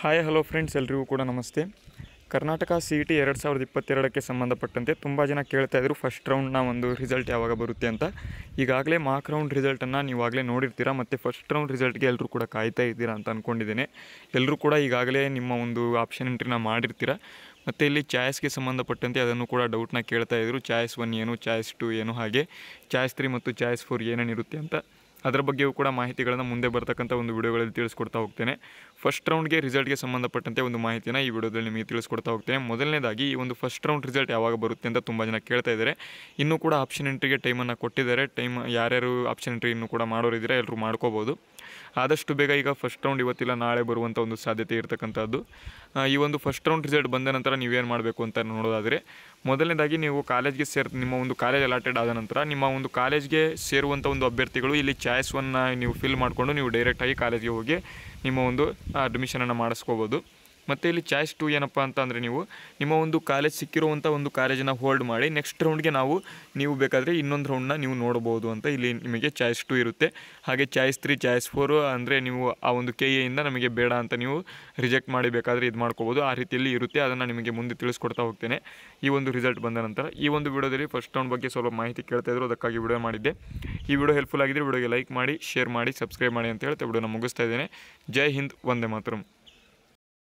hi hello friends ಎಲ್ರಿಗೂ ಕೂಡ ನಮಸ್ತೆ ಕರ್ನಾಟಕ ಸಿ ಇ ಟಿ ಎರಡು ಸಾವಿರದ ಇಪ್ಪತ್ತೆರಡಕ್ಕೆ ಸಂಬಂಧಪಟ್ಟಂತೆ ತುಂಬ ಜನ ಕೇಳ್ತಾ ಇದ್ರು ಫಸ್ಟ್ ರೌಂಡ್ನ ಒಂದು ರಿಸಲ್ಟ್ ಯಾವಾಗ ಬರುತ್ತೆ ಅಂತ ಈಗಾಗಲೇ ಮಾರ್ಕ್ ರೌಂಡ್ ರಿಸಲ್ಟನ್ನು ನೀವಾಗಲೇ ನೋಡಿರ್ತೀರಾ ಮತ್ತು ಫಸ್ಟ್ ರೌಂಡ್ ರಿಸಲ್ಟ್ಗೆ ಎಲ್ಲರೂ ಕೂಡ ಕಾಯ್ತಾ ಇದ್ದೀರಾ ಅಂತ ಅಂದ್ಕೊಂಡಿದ್ದೇನೆ ಎಲ್ಲರೂ ಕೂಡ ಈಗಾಗಲೇ ನಿಮ್ಮ ಒಂದು ಆಪ್ಷನ್ ಎಂಟ್ರಿನ ಮಾಡಿರ್ತೀರಾ ಮತ್ತು ಇಲ್ಲಿ ಚಾಯ್ಸ್ಗೆ ಸಂಬಂಧಪಟ್ಟಂತೆ ಅದನ್ನು ಕೂಡ ಡೌಟ್ನ ಕೇಳ್ತಾ ಇದ್ದರು ಚಾಯ್ಸ್ ಒನ್ ಏನು ಚಾಯ್ಸ್ ಟು ಏನು ಹಾಗೆ ಚಾಯ್ಸ್ ತ್ರೀ ಮತ್ತು ಚಾಯ್ಸ್ ಫೋರ್ ಏನೇನಿರುತ್ತೆ ಅಂತ ಅದರ ಬಗ್ಗೆಯೂ ಕೂಡ ಮಾಹಿತಿಗಳನ್ನು ಮುಂದೆ ಬರ್ತಕ್ಕಂಥ ಒಂದು ವಿಡಿಯೋಗಳಲ್ಲಿ ತಿಳಿಸ್ಕೊಡ್ತಾ ಹೋಗ್ತೇನೆ ಫಸ್ಟ್ ರೌಂಡ್ಗೆ ರಿಸಲ್ಟ್ಗೆ ಸಂಬಂಧಪಟ್ಟಂತೆ ಒಂದು ಮಾಹಿತಿನ ಈ ವಿಡಿಯೋದಲ್ಲಿ ನಿಮಗೆ ತಿಳಿಸ್ಕೊಡ್ತಾ ಹೋಗ್ತೇನೆ ಮೊದಲನೇದಾಗಿ ಈ ಒಂದು ಫಸ್ಟ್ ರೌಂಡ್ ರಿಸಲ್ಟ್ ಯಾವಾಗ ಬರುತ್ತೆ ಅಂತ ತುಂಬ ಜನ ಕೇಳ್ತಾ ಇದ್ದಾರೆ ಇನ್ನೂ ಕೂಡ ಆಪ್ಷನ್ ಎಂಟ್ರಿಗೆ ಟೈಮನ್ನು ಕೊಟ್ಟಿದ್ದಾರೆ ಟೈಮ್ ಯಾರ್ಯಾರು ಆಪ್ಷನ್ ಎಂಟ್ರಿ ಇನ್ನೂ ಕೂಡ ಮಾಡೋರಿದ್ದರೆ ಎಲ್ಲರೂ ಮಾಡ್ಕೋಬೋದು ಆದಷ್ಟು ಬೇಗ ಈಗ ಫಸ್ಟ್ ರೌಂಡ್ ಇವತ್ತಿಲ್ಲ ನಾಳೆ ಬರುವಂಥ ಒಂದು ಸಾಧ್ಯತೆ ಇರತಕ್ಕಂಥದ್ದು ಈ ಒಂದು ಫಸ್ಟ್ ರೌಂಡ್ ರಿಸಲ್ಟ್ ಬಂದ ನಂತರ ನೀವೇನು ಮಾಡಬೇಕು ಅಂತ ನೋಡೋದಾದರೆ ಮೊದಲನೇದಾಗಿ ನೀವು ಕಾಲೇಜ್ಗೆ ಸೇರ್ ನಿಮ್ಮ ಒಂದು ಕಾಲೇಜ್ ಅಲಾಟೆಡ್ ಆದ ನಂತರ ನಿಮ್ಮ ಒಂದು ಕಾಲೇಜ್ಗೆ ಸೇರುವಂಥ ಒಂದು ಅಭ್ಯರ್ಥಿಗಳು ಇಲ್ಲಿ ಚಾ ಡ್ಯಾಶ್ ಒನ್ನ ನೀವು ಫಿಲ್ ಮಾಡಿಕೊಂಡು ನೀವು ಡೈರೆಕ್ಟಾಗಿ ಕಾಲೇಜಿಗೆ ಹೋಗಿ ನಿಮ್ಮ ಒಂದು ಅಡ್ಮಿಷನನ್ನು ಮಾಡಿಸ್ಕೋಬೋದು ಮತ್ತು ಇಲ್ಲಿ ಚಾಯ್ಸ್ ಟು ಏನಪ್ಪ ಅಂತ ಅಂದರೆ ನೀವು ನಿಮ್ಮ ಒಂದು ಕಾಲೇಜ್ ಸಿಕ್ಕಿರುವಂಥ ಒಂದು ಕಾಲೇಜನ್ನು ಹೋಲ್ಡ್ ಮಾಡಿ ನೆಕ್ಸ್ಟ್ ರೌಂಡ್ಗೆ ನಾವು ನೀವು ಬೇಕಾದರೆ ಇನ್ನೊಂದು ರೌಂಡನ್ನ ನೀವು ನೋಡಬಹುದು ಅಂತ ಇಲ್ಲಿ ನಿಮಗೆ ಚಾಯ್ಸ್ ಟು ಇರುತ್ತೆ ಹಾಗೆ ಚಾಯ್ಸ್ ತ್ರೀ ಚಾಯ್ಸ್ ಫೋರ್ ಅಂದರೆ ನೀವು ಆ ಒಂದು ಕೆ ಎಯಿಂದ ನಮಗೆ ಬೇಡ ಅಂತ ನೀವು ರಿಜೆಕ್ಟ್ ಮಾಡಿ ಬೇಕಾದರೆ ಇದು ಮಾಡ್ಕೋಬೋದು ಆ ರೀತಿಯಲ್ಲಿ ಇರುತ್ತೆ ಅದನ್ನು ನಿಮಗೆ ಮುಂದೆ ತಿಳಿಸ್ಕೊಡ್ತಾ ಹೋಗ್ತೇನೆ ಈ ಒಂದು ರಿಸಲ್ಟ್ ಬಂದ ನಂತರ ಈ ಒಂದು ವಿಡಿಯೋದಲ್ಲಿ ಫಸ್ಟ್ ರೌಂಡ್ ಬಗ್ಗೆ ಸ್ವಲ್ಪ ಮಾಹಿತಿ ಕೇಳ್ತಾ ಇದ್ರು ಅದಕ್ಕಾಗಿ ವಿಡಿಯೋ ಮಾಡಿದ್ದೆ ಈ ವಿಡಿಯೋ ಹೆಲ್ಪ್ಫುಲ್ ಆಗಿದ್ದರೆ ವಿಡಿಯೋಗೆ ಲೈಕ್ ಮಾಡಿ ಶೇರ್ ಮಾಡಿ ಸಬ್ಸ್ಕ್ರೈಬ್ ಮಾಡಿ ಅಂತ ಹೇಳ್ತಾ ವಿಡಿಯೋನ ಮುಗಿಸ್ತಾ ಇದ್ದೇನೆ ಜೈ ಹಿಂದ್ ವಂದೇ ಮಾತರಂ